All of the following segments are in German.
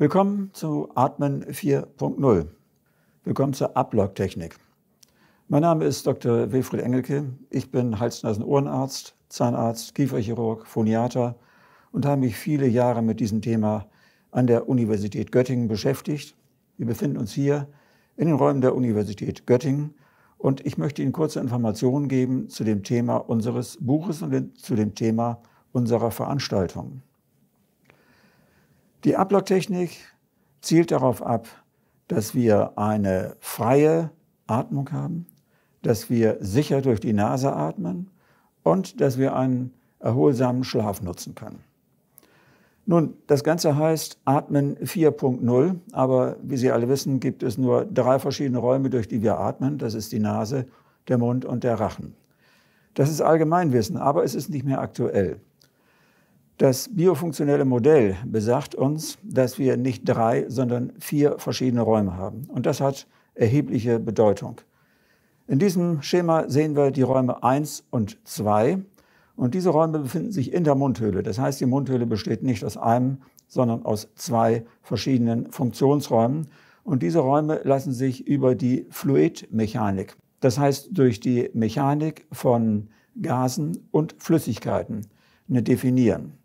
Willkommen zu Atmen 4.0. Willkommen zur Ablog-Technik. Mein Name ist Dr. Wilfried Engelke. Ich bin Hals-Nasen-Ohrenarzt, Zahnarzt, Kieferchirurg, Phoniater und habe mich viele Jahre mit diesem Thema an der Universität Göttingen beschäftigt. Wir befinden uns hier in den Räumen der Universität Göttingen und ich möchte Ihnen kurze Informationen geben zu dem Thema unseres Buches und zu dem Thema unserer Veranstaltung. Die Ablocktechnik zielt darauf ab, dass wir eine freie Atmung haben, dass wir sicher durch die Nase atmen und dass wir einen erholsamen Schlaf nutzen können. Nun, das Ganze heißt Atmen 4.0, aber wie Sie alle wissen, gibt es nur drei verschiedene Räume, durch die wir atmen. Das ist die Nase, der Mund und der Rachen. Das ist Allgemeinwissen, aber es ist nicht mehr aktuell. Das biofunktionelle Modell besagt uns, dass wir nicht drei, sondern vier verschiedene Räume haben. Und das hat erhebliche Bedeutung. In diesem Schema sehen wir die Räume 1 und 2. Und diese Räume befinden sich in der Mundhöhle. Das heißt, die Mundhöhle besteht nicht aus einem, sondern aus zwei verschiedenen Funktionsräumen. Und diese Räume lassen sich über die Fluidmechanik, das heißt durch die Mechanik von Gasen und Flüssigkeiten, ne, definieren.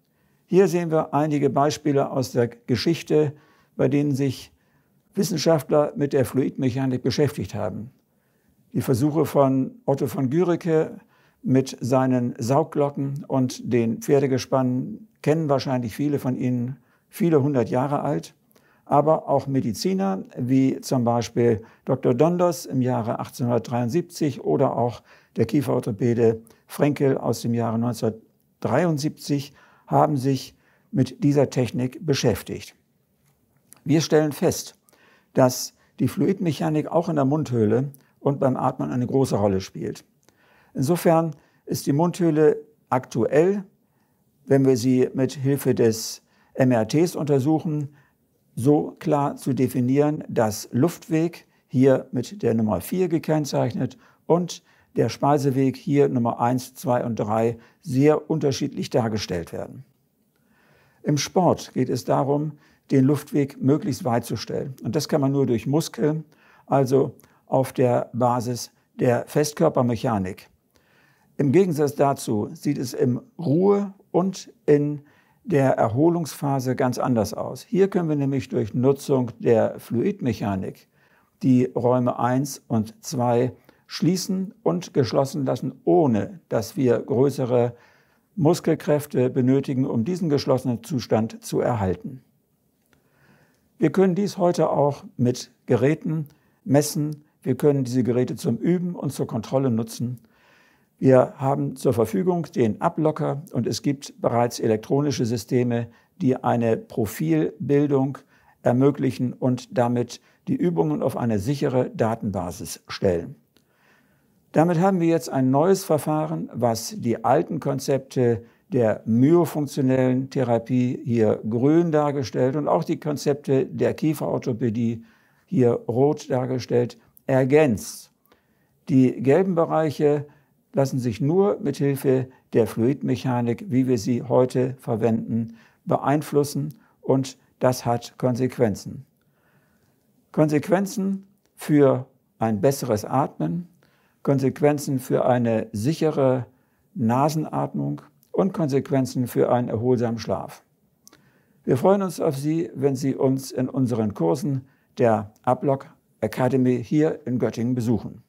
Hier sehen wir einige Beispiele aus der Geschichte, bei denen sich Wissenschaftler mit der Fluidmechanik beschäftigt haben. Die Versuche von Otto von Guericke mit seinen Saugglocken und den Pferdegespannen kennen wahrscheinlich viele von Ihnen, viele hundert Jahre alt. Aber auch Mediziner wie zum Beispiel Dr. Dondos im Jahre 1873 oder auch der Kieferorthopäde Frenkel aus dem Jahre 1973 haben sich mit dieser Technik beschäftigt. Wir stellen fest, dass die Fluidmechanik auch in der Mundhöhle und beim Atmen eine große Rolle spielt. Insofern ist die Mundhöhle aktuell, wenn wir sie mit Hilfe des MRTs untersuchen, so klar zu definieren, dass Luftweg hier mit der Nummer 4 gekennzeichnet und der Speiseweg hier Nummer 1, 2 und 3 sehr unterschiedlich dargestellt werden. Im Sport geht es darum, den Luftweg möglichst weit zu stellen. Und das kann man nur durch Muskeln, also auf der Basis der Festkörpermechanik. Im Gegensatz dazu sieht es im Ruhe- und in der Erholungsphase ganz anders aus. Hier können wir nämlich durch Nutzung der Fluidmechanik die Räume 1 und 2 schließen und geschlossen lassen, ohne dass wir größere Muskelkräfte benötigen, um diesen geschlossenen Zustand zu erhalten. Wir können dies heute auch mit Geräten messen. Wir können diese Geräte zum Üben und zur Kontrolle nutzen. Wir haben zur Verfügung den Ablocker und es gibt bereits elektronische Systeme, die eine Profilbildung ermöglichen und damit die Übungen auf eine sichere Datenbasis stellen. Damit haben wir jetzt ein neues Verfahren, was die alten Konzepte der myofunktionellen Therapie hier grün dargestellt und auch die Konzepte der Kieferorthopädie hier rot dargestellt ergänzt. Die gelben Bereiche lassen sich nur mit Hilfe der Fluidmechanik, wie wir sie heute verwenden, beeinflussen und das hat Konsequenzen. Konsequenzen für ein besseres Atmen, Konsequenzen für eine sichere Nasenatmung und Konsequenzen für einen erholsamen Schlaf. Wir freuen uns auf Sie, wenn Sie uns in unseren Kursen der Ablock Academy hier in Göttingen besuchen.